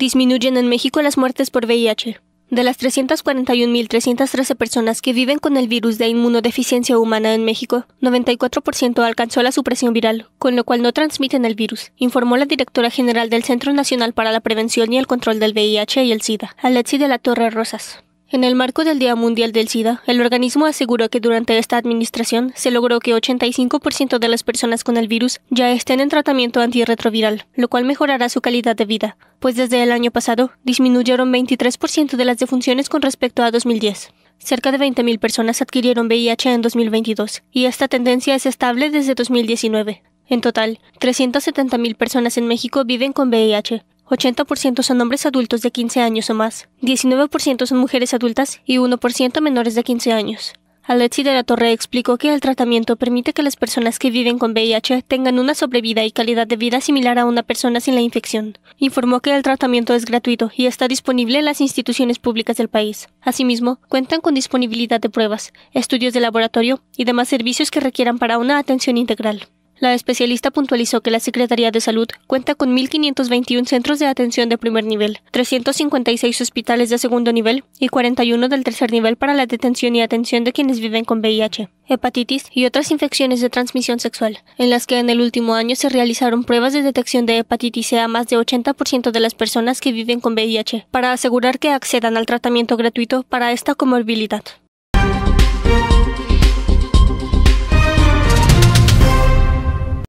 Disminuyen en México las muertes por VIH. De las 341.313 personas que viven con el virus de inmunodeficiencia humana en México, 94% alcanzó la supresión viral, con lo cual no transmiten el virus, informó la directora general del Centro Nacional para la Prevención y el Control del VIH y el SIDA, Alexi de la Torre Rosas. En el marco del Día Mundial del SIDA, el organismo aseguró que durante esta administración se logró que 85% de las personas con el virus ya estén en tratamiento antirretroviral, lo cual mejorará su calidad de vida, pues desde el año pasado disminuyeron 23% de las defunciones con respecto a 2010. Cerca de 20.000 personas adquirieron VIH en 2022, y esta tendencia es estable desde 2019. En total, 370.000 personas en México viven con VIH, 80% son hombres adultos de 15 años o más, 19% son mujeres adultas y 1% menores de 15 años. Alexi de la Torre explicó que el tratamiento permite que las personas que viven con VIH tengan una sobrevida y calidad de vida similar a una persona sin la infección. Informó que el tratamiento es gratuito y está disponible en las instituciones públicas del país. Asimismo, cuentan con disponibilidad de pruebas, estudios de laboratorio y demás servicios que requieran para una atención integral. La especialista puntualizó que la Secretaría de Salud cuenta con 1.521 centros de atención de primer nivel, 356 hospitales de segundo nivel y 41 del tercer nivel para la detención y atención de quienes viven con VIH, hepatitis y otras infecciones de transmisión sexual, en las que en el último año se realizaron pruebas de detección de hepatitis C a más de 80% de las personas que viven con VIH, para asegurar que accedan al tratamiento gratuito para esta comorbilidad.